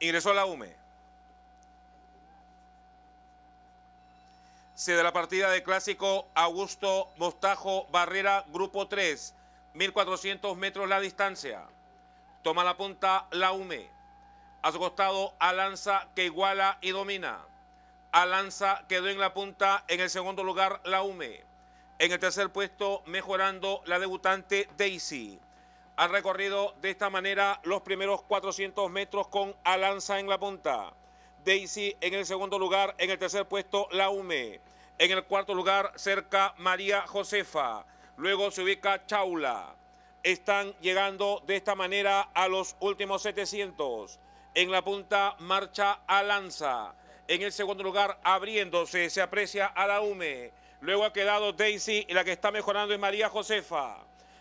Ingresó a la UME. Se da la partida de clásico Augusto Mostajo Barrera, grupo 3, 1400 metros la distancia. Toma la punta la UME. A su costado Alanza que iguala y domina. A Lanza quedó en la punta, en el segundo lugar la UME. En el tercer puesto mejorando la debutante Daisy han recorrido de esta manera los primeros 400 metros con Alanza en la punta. Daisy en el segundo lugar, en el tercer puesto Laume. En el cuarto lugar cerca María Josefa. Luego se ubica Chaula. Están llegando de esta manera a los últimos 700. En la punta marcha Alanza. En el segundo lugar abriéndose se aprecia a Laume. Luego ha quedado Daisy y la que está mejorando es María Josefa.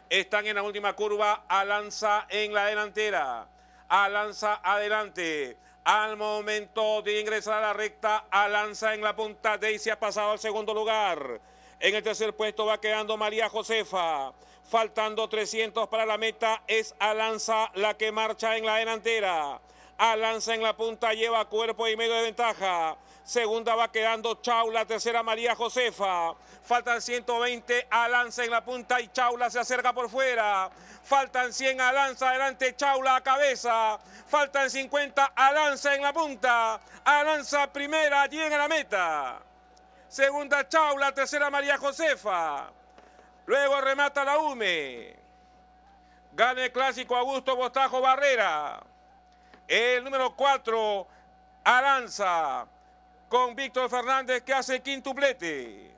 Están en la última curva. Alanza en la delantera. Alanza adelante. Al momento de ingresar a la recta, Alanza en la punta. Daisy ha pasado al segundo lugar. En el tercer puesto va quedando María Josefa. Faltando 300 para la meta, es Alanza la que marcha en la delantera. Alanza en la punta, lleva cuerpo y medio de ventaja. Segunda va quedando Chaula, tercera María Josefa. Faltan 120 Alanza en la punta y Chaula se acerca por fuera. Faltan 100 a adelante Chaula a cabeza. Faltan 50 a en la punta. Alanza primera, llega a la meta. Segunda Chaula, tercera María Josefa. Luego remata la UME. Gana el clásico Augusto Bostajo Barrera. El número 4, Alanza con Víctor Fernández que hace quintuplete.